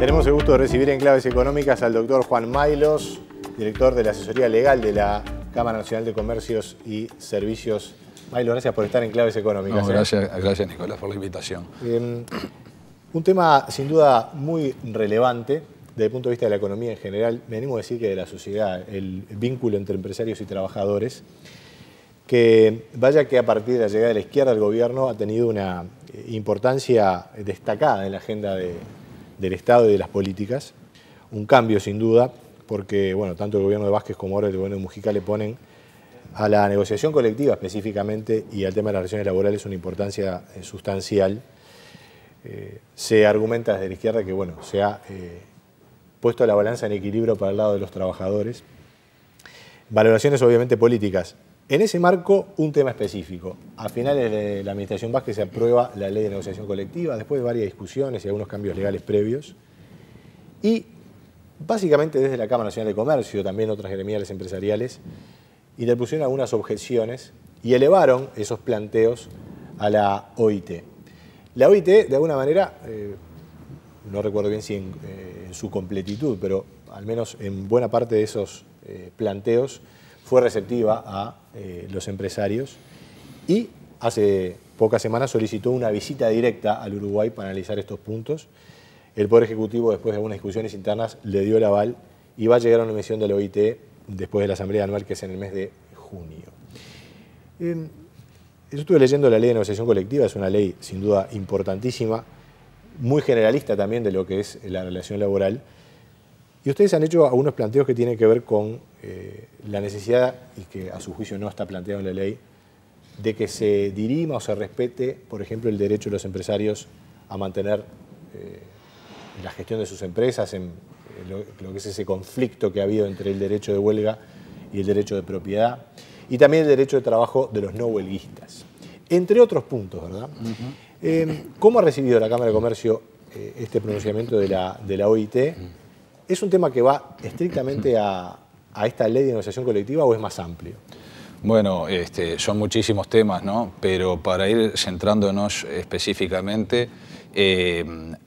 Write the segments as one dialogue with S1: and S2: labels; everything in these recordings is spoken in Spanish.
S1: Tenemos el gusto de recibir en Claves Económicas al doctor Juan Mailos, director de la asesoría legal de la Cámara Nacional de Comercios y Servicios. Mailos, gracias por estar en Claves Económicas. ¿eh? gracias,
S2: gracias, Nicolás, por la invitación.
S1: Em, un tema sin duda muy relevante desde el punto de vista de la economía en general, me animo a decir que de la sociedad, el vínculo entre empresarios y trabajadores, que vaya que a partir de la llegada de la izquierda al gobierno ha tenido una importancia destacada en la agenda de, del Estado y de las políticas. Un cambio, sin duda, porque bueno, tanto el gobierno de Vázquez como ahora el gobierno de Mujica le ponen a la negociación colectiva específicamente y al tema de las relaciones laborales una importancia eh, sustancial. Eh, se argumenta desde la izquierda que bueno, se ha eh, puesto la balanza en equilibrio para el lado de los trabajadores. Valoraciones obviamente políticas. En ese marco, un tema específico. A finales de la administración Vázquez se aprueba la ley de negociación colectiva, después de varias discusiones y algunos cambios legales previos. Y básicamente desde la Cámara Nacional de Comercio, también otras gremiales empresariales, interpusieron algunas objeciones y elevaron esos planteos a la OIT. La OIT, de alguna manera, eh, no recuerdo bien si eh, en, su completitud, pero al menos en buena parte de esos eh, planteos, fue receptiva a eh, los empresarios y hace pocas semanas solicitó una visita directa al Uruguay para analizar estos puntos. El Poder Ejecutivo, después de algunas discusiones internas, le dio el aval y va a llegar a una misión de la OIT después de la Asamblea Anual, que es en el mes de junio. Em, yo estuve leyendo la ley de negociación colectiva, es una ley sin duda importantísima, muy generalista también de lo que es la relación laboral, y ustedes han hecho algunos planteos que tienen que ver con eh, la necesidad, y que a su juicio no está planteado en la ley, de que se dirima o se respete, por ejemplo, el derecho de los empresarios a mantener eh, la gestión de sus empresas, en lo, que es ese conflicto que ha habido entre el derecho de huelga y el derecho de propiedad, y también el derecho de trabajo de los no huelguistas. Entre otros puntos, ¿verdad? Eh, ¿Cómo ha recibido la Cámara de Comercio este pronunciamiento de la, de la OIT? Mm. ¿Es un tema que va estrictamente a, esta ley de negociación
S2: colectiva o es más amplio? Bueno, este, son muchísimos temas, ¿no? Pero para ir centrándonos específicamente, eh,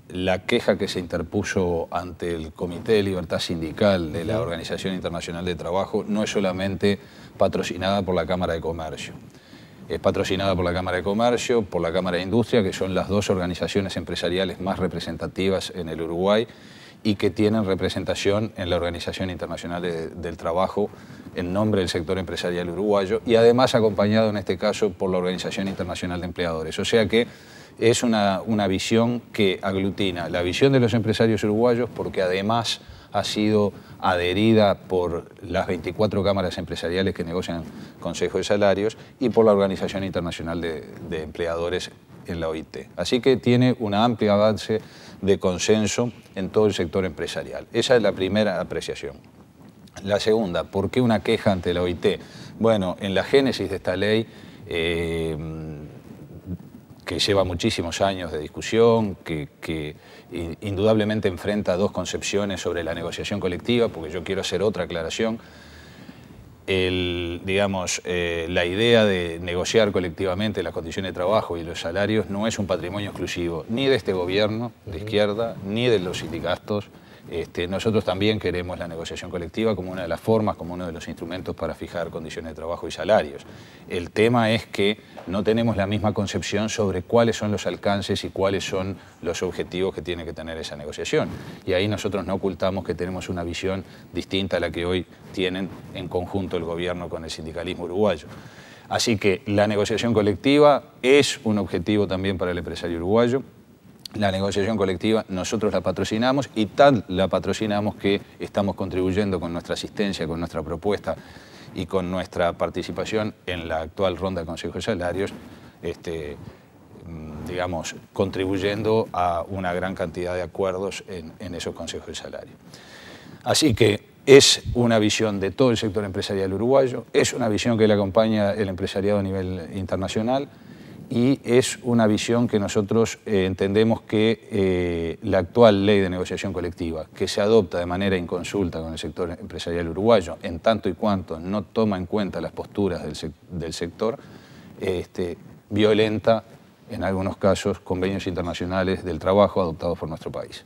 S2: la queja que se interpuso ante el Comité de Libertad Sindical de la Organización Internacional de Trabajo no es solamente patrocinada por la Cámara de Comercio. Es patrocinada por la Cámara de Comercio, por la Cámara de Industria, que son las dos organizaciones empresariales más representativas en el Uruguay, y que tienen representación en la Organización Internacional del Trabajo en nombre del sector empresarial uruguayo y además acompañado en este caso por la Organización Internacional de Empleadores. O sea que es una, visión que aglutina la visión de los empresarios uruguayos porque además ha sido adherida por las 24 cámaras empresariales que negocian Consejo de Salarios y por la Organización Internacional de, de Empleadores en la OIT. Así que tiene un amplio avance de consenso en todo el sector empresarial. Esa es la primera apreciación. La segunda, ¿por qué una queja ante la OIT? Bueno, en la génesis de esta ley, eh, que lleva muchísimos años de discusión, que, que, indudablemente enfrenta dos concepciones sobre la negociación colectiva, porque yo quiero hacer otra aclaración, digamos, eh, la idea de negociar colectivamente las condiciones de trabajo y los salarios no es un patrimonio exclusivo ni de este gobierno de izquierda ni de los sindicatos. Este, nosotros también queremos la negociación colectiva como una de las formas, como uno de los instrumentos para fijar condiciones de trabajo y salarios. El tema es que no tenemos la misma concepción sobre cuáles son los alcances y cuáles son los objetivos que tiene que tener esa negociación. Y ahí nosotros no ocultamos que tenemos una visión distinta a la que hoy tienen en conjunto el gobierno con el sindicalismo uruguayo. Así que la negociación colectiva es un objetivo también para el empresario uruguayo la negociación colectiva nosotros la patrocinamos y tal la patrocinamos que estamos contribuyendo con nuestra asistencia, con nuestra propuesta y con nuestra participación en la actual ronda de consejos de Salarios, este, mm, digamos, contribuyendo a una gran cantidad de acuerdos en, esos consejos de salario. Así que es una visión de todo el sector empresarial uruguayo, es una visión que le acompaña el empresariado a nivel internacional, y es una visión que nosotros eh, entendemos que eh, la actual ley de negociación colectiva, que se adopta de manera inconsulta con el sector empresarial uruguayo, en tanto y cuanto no toma en cuenta las posturas del, sector, este, violenta en algunos casos convenios internacionales del trabajo adoptados por nuestro país.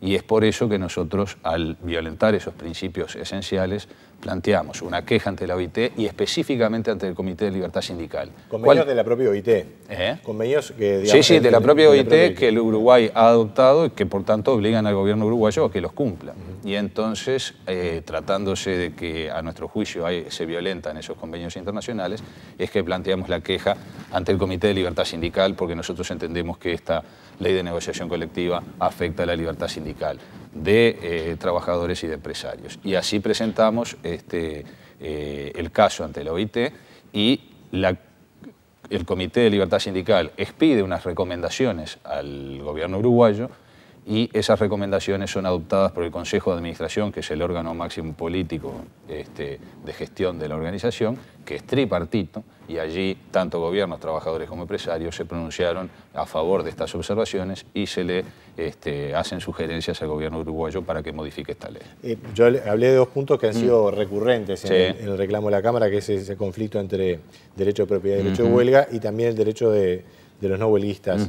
S2: Y es por eso que nosotros, al violentar esos principios esenciales, planteamos una queja ante la OIT y específicamente ante el Comité de Libertad Sindical. Convenios de la propia OIT. ¿Eh? Convenios que... sí, sí, de la propia OIT que, el Uruguay ha adoptado y que por tanto obligan al gobierno uruguayo a que los cumpla. Y entonces, eh, tratándose de que a nuestro juicio se violentan esos convenios internacionales, es que planteamos la queja ante el Comité de Libertad Sindical porque nosotros entendemos que esta ley de negociación colectiva afecta a la libertad sindical de eh, trabajadores y de empresarios. Y así presentamos este, eh, el caso ante la OIT y la, el Comité de Libertad Sindical expide unas recomendaciones al gobierno uruguayo y esas recomendaciones son adoptadas por el Consejo de Administración, que es el órgano máximo político este, de gestión de la organización, que es tripartito, y allí tanto gobiernos, trabajadores como empresarios se pronunciaron a favor de estas observaciones y se le este, hacen sugerencias al gobierno uruguayo para que modifique esta ley.
S1: Eh, yo hablé de dos puntos que han mm. sido
S2: recurrentes en, el,
S1: reclamo de la Cámara, que es ese conflicto entre derecho de propiedad y derecho de huelga, y también el derecho de,
S2: los no huelguistas.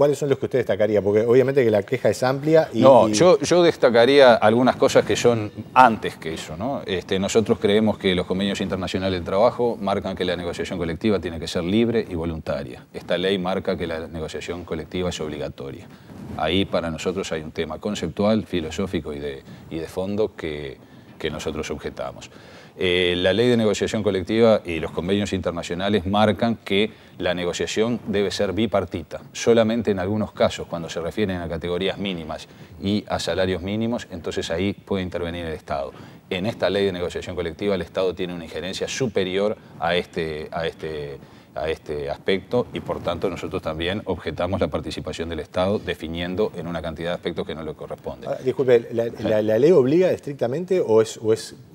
S1: ¿Cuáles son los que usted destacaría? Porque obviamente que la queja es amplia y... No, Yo,
S2: destacaría algunas cosas que son antes que eso. Este, nosotros creemos que los convenios internacionales del trabajo marcan que la negociación colectiva tiene que ser libre y voluntaria. Esta ley marca que la negociación colectiva es obligatoria. Ahí para nosotros hay un tema conceptual, filosófico y de, fondo que, que nosotros objetamos. Eh, la ley de negociación colectiva y los convenios internacionales marcan que la negociación debe ser bipartita. Solamente en algunos casos, cuando se refieren a categorías mínimas y a salarios mínimos, entonces ahí puede intervenir el Estado. En esta ley de negociación colectiva el Estado tiene una injerencia superior a este... A este a este aspecto y por tanto nosotros también objetamos la participación del Estado definiendo en una cantidad de aspectos que no le corresponde.
S1: Ah, disculpe, ¿la, ley obliga estrictamente o, es,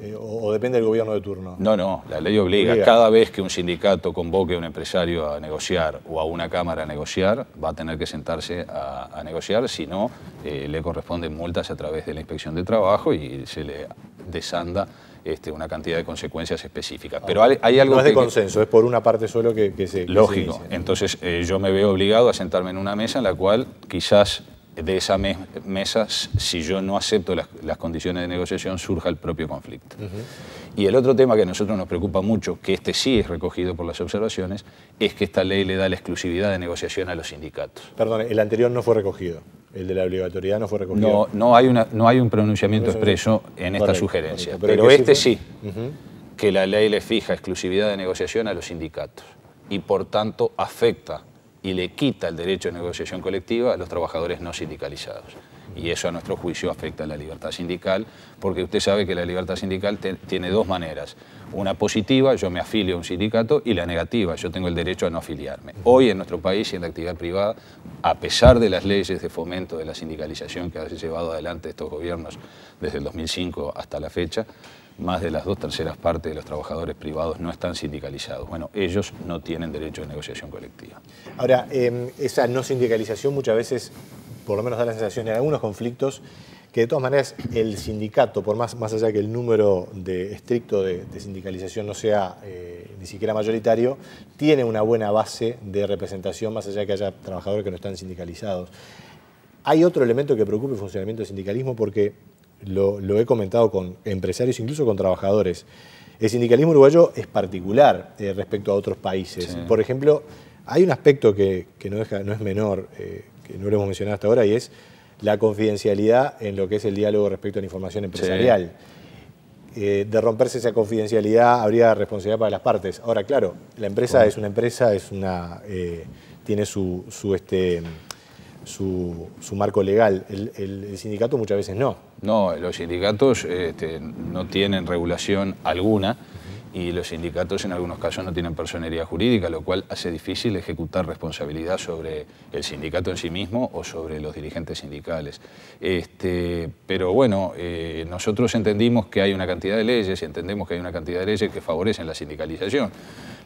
S1: eh, depende del gobierno de turno?
S2: No, no, la ley obliga. Cada vez que un sindicato convoque a un empresario a negociar o a una cámara a negociar, va a tener que sentarse a, negociar, si no, eh, le corresponden multas a través de la inspección de trabajo y se le desanda este, una cantidad de consecuencias específicas. Ah, Pero hay, algo... No es de consenso,
S1: es por una parte solo que, se... Lógico.
S2: Entonces eh, yo me veo obligado a sentarme en una mesa en la cual quizás de esa mesas, mesa, si yo no acepto las, condiciones de negociación, surja el propio conflicto. Y el otro tema que a nosotros nos preocupa mucho, que este sí es recogido por las observaciones, es que esta ley le da la exclusividad de negociación a los sindicatos. Perdón, el anterior no fue recogido. El de la obligatoriedad no fue recogido. No, hay, un pronunciamiento expreso en esta sugerencia. pero, este sí, que la ley le fija exclusividad de negociación a los sindicatos y por tanto afecta y le quita el derecho de negociación colectiva a los trabajadores no sindicalizados. Y eso a nuestro juicio afecta a la libertad sindical, porque usted sabe que la libertad sindical tiene dos maneras. Una positiva, yo me afilio a un sindicato, y la negativa, yo tengo el derecho a no afiliarme. Hoy en nuestro país y en la actividad privada, a pesar de las leyes de fomento de la sindicalización que han llevado adelante estos gobiernos desde el 2005 hasta la fecha, más de las dos terceras partes de los trabajadores privados no están sindicalizados. Bueno, ellos no tienen derecho de negociación colectiva.
S1: Ahora, em, esa no sindicalización muchas veces, por lo menos da la sensación en algunos conflictos, que de todas maneras el sindicato, por más, más allá que el número estricto de, sindicalización no sea eh, ni siquiera mayoritario, tiene una buena base de representación, más allá que haya trabajadores que no están sindicalizados. Hay otro elemento que preocupa el funcionamiento del sindicalismo porque lo, he comentado con empresarios, incluso con trabajadores. El sindicalismo uruguayo es particular eh, respecto a otros países. Por ejemplo, hay un aspecto que, no, es menor, eh, que no lo hemos mencionado hasta ahora, y es la confidencialidad en lo que es el diálogo respecto a la información empresarial. Eh, de romperse esa confidencialidad habría responsabilidad para las partes. Ahora, claro, la empresa es una empresa, es una, tiene su, su este, su, marco legal. El, sindicato muchas veces no.
S2: No, los sindicatos este, no tienen regulación alguna y los sindicatos en algunos casos no tienen personería jurídica, lo cual hace difícil ejecutar responsabilidad sobre el sindicato en sí mismo o sobre los dirigentes sindicales. Este, pero bueno, eh, nosotros entendimos que hay una cantidad de leyes y entendemos que hay una cantidad de leyes que favorecen la sindicalización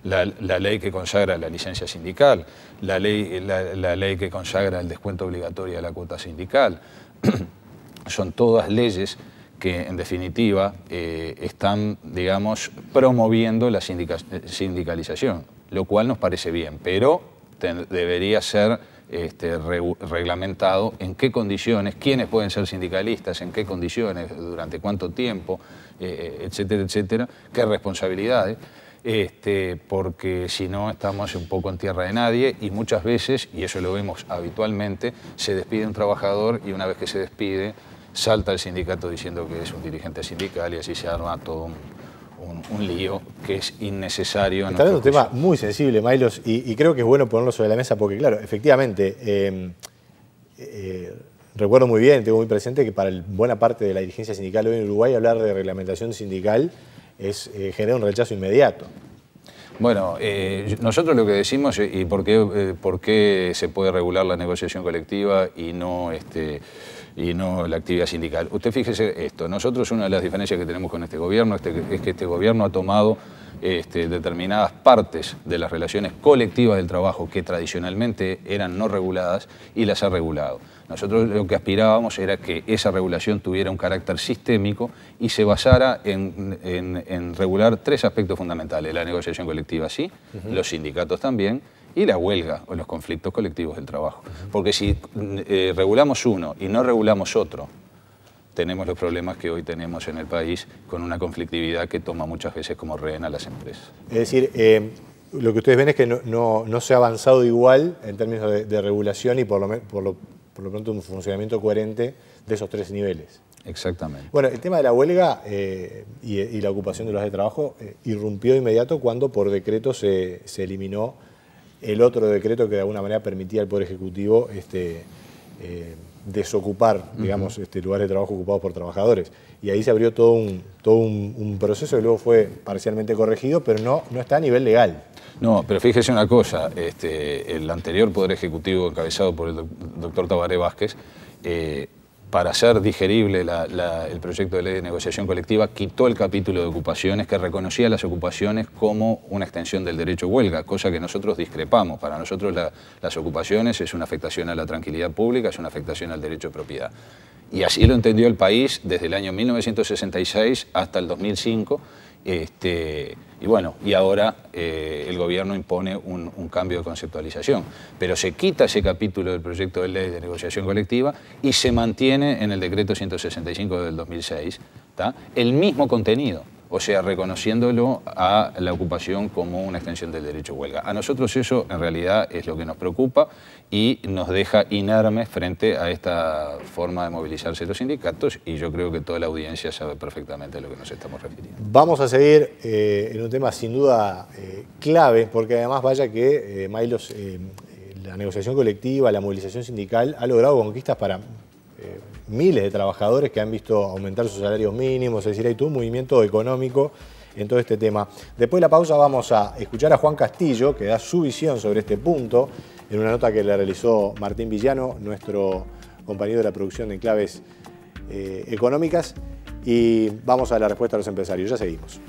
S2: la, ley que consagra la licencia sindical, la ley, la, ley que consagra el descuento obligatorio de la cuota sindical. Son todas leyes que en definitiva eh, están, digamos, promoviendo la sindicalización, lo cual nos parece bien, pero debería ser este, reglamentado en qué condiciones, quiénes pueden ser sindicalistas, en qué condiciones, durante cuánto tiempo, eh, eh, etcétera, etcétera, qué responsabilidades. Este, porque si no estamos un poco en tierra de nadie y muchas veces, y eso lo vemos habitualmente, se despide un trabajador y una vez que se despide salta el sindicato diciendo que es un dirigente sindical y así se arma todo un, lío que es innecesario. es un tema
S1: muy sensible, Mailos, y, creo que es bueno ponerlo sobre la mesa porque, claro, efectivamente, em, eh, recuerdo muy bien, tengo muy presente que para buena parte de la dirigencia sindical hoy en Uruguay hablar de reglamentación sindical es, eh, genera un rechazo inmediato.
S2: Bueno, eh, nosotros lo que decimos, eh, y por qué, se puede regular la negociación colectiva y no, este, y no la actividad sindical. Usted fíjese esto, nosotros una de las diferencias que tenemos con este gobierno es que este gobierno ha tomado este, determinadas partes de las relaciones colectivas del trabajo que tradicionalmente eran no reguladas y las ha regulado. Nosotros lo que aspirábamos era que esa regulación tuviera un carácter sistémico y se basara en, regular tres aspectos fundamentales. La negociación colectiva, sí, los sindicatos también, y la huelga o los conflictos colectivos del trabajo. Porque si eh, regulamos uno y no regulamos otro, tenemos los problemas que hoy tenemos en el país con una conflictividad que toma muchas veces como rehén a las empresas.
S1: Es decir, eh, lo que ustedes ven es que no, se ha avanzado igual en términos de, regulación y por lo, por, por lo pronto un funcionamiento coherente de esos tres niveles. Exactamente. Bueno, el tema de la huelga eh, y, la ocupación de los de trabajo eh, irrumpió de inmediato cuando por decreto se, eliminó el otro decreto que de alguna manera permitía al Poder Ejecutivo este, desocupar, digamos, este, lugares de trabajo ocupados por trabajadores. Y ahí se abrió todo un, todo un, proceso que luego fue parcialmente corregido, pero no, no está a nivel legal.
S2: No, pero fíjese una cosa, este, el anterior Poder Ejecutivo encabezado por el doctor Tabaré Vázquez eh, para hacer digerible el proyecto de ley de negociación colectiva, quitó el capítulo de ocupaciones que reconocía las ocupaciones como una extensión del derecho a huelga, cosa que nosotros discrepamos. Para nosotros las ocupaciones es una afectación a la tranquilidad pública, es una afectación al derecho de propiedad. Y así lo entendió el país desde el año 1966 hasta el 2005 este, y bueno, y ahora eh, el gobierno impone un, cambio de conceptualización. Pero se quita ese capítulo del proyecto de ley de negociación colectiva y se mantiene en el decreto 165 del 2006 el mismo contenido o sea, reconociéndolo a la ocupación como una extensión del derecho a huelga. A nosotros eso en realidad es lo que nos preocupa y nos deja inermes frente a esta forma de movilizarse los sindicatos y yo creo que toda la audiencia sabe perfectamente a lo que nos estamos refiriendo.
S1: Vamos a seguir eh, en un tema sin duda eh, clave, porque además vaya que eh, Mailos, la negociación colectiva, la movilización sindical ha logrado conquistas para miles de trabajadores que han visto aumentar sus salarios mínimos, es decir, hay todo un movimiento económico en todo este tema. Después de la pausa vamos a escuchar a Juan Castillo, que da su visión sobre este punto, en una nota que le realizó Martín Villano, nuestro compañero de la producción de claves eh, económicas, y vamos a la respuesta de los empresarios. Ya seguimos.